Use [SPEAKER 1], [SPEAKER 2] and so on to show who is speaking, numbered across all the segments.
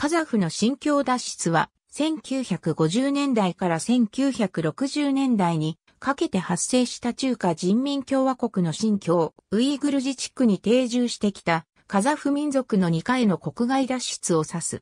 [SPEAKER 1] カザフの新疆脱出は1950年代から1960年代にかけて発生した中華人民共和国の新疆ウイグル自治区に定住してきたカザフ民族の2回の国外脱出を指す。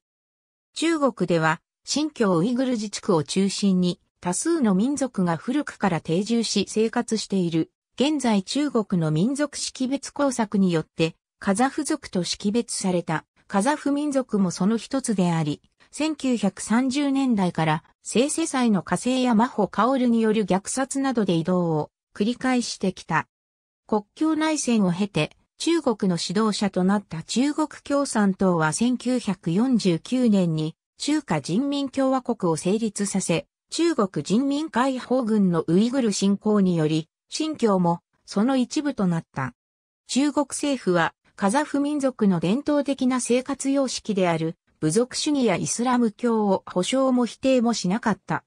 [SPEAKER 1] 中国では新疆ウイグル自治区を中心に多数の民族が古くから定住し生活している。現在中国の民族識別工作によってカザフ族と識別されたカザフ民族もその一つであり、1930年代から聖世祭の火星やマホカオルによる虐殺などで移動を繰り返してきた。国境内戦を経て中国の指導者となった中国共産党は1949年に中華人民共和国を成立させ、中国人民解放軍のウイグル侵攻により、新疆もその一部となった。中国政府はカザフ民族の伝統的な生活様式である部族主義やイスラム教を保障も否定もしなかった。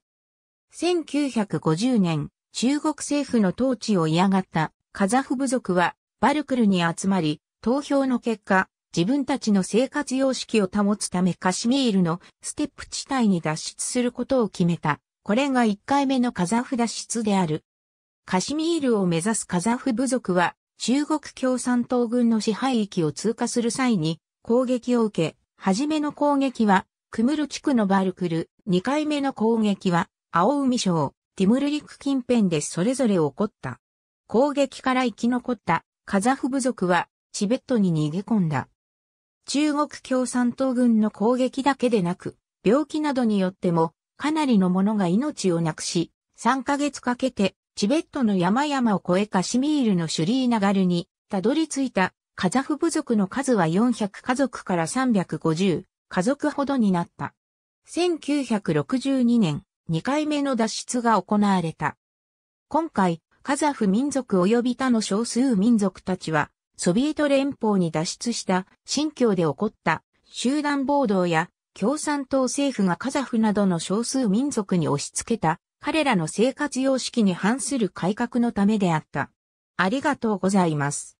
[SPEAKER 1] 1950年、中国政府の統治を嫌がったカザフ部族はバルクルに集まり、投票の結果、自分たちの生活様式を保つためカシミールのステップ地帯に脱出することを決めた。これが1回目のカザフ脱出である。カシミールを目指すカザフ部族は中国共産党軍の支配域を通過する際に攻撃を受け、初めの攻撃は、クムル地区のバルクル、2回目の攻撃は、青海省、ティムルリク近辺でそれぞれ起こった。攻撃から生き残ったカザフ部族は、チベットに逃げ込んだ。中国共産党軍の攻撃だけでなく、病気などによっても、かなりの者が命をなくし、3ヶ月かけてチベットの山々を越えカシミールのシュリーナガルに、たどり着いたカザフ部族の数は400家族から350家族ほどになった。1962年、2回目の脱出が行われた。今回、カザフ民族及び他の少数民族たちは、ソビエト連邦に脱出した新疆で起こった集団暴動や共産党政府がカザフなどの少数民族に押し付けた彼らの生活様式に反する改革のためであった。ありがとうございます。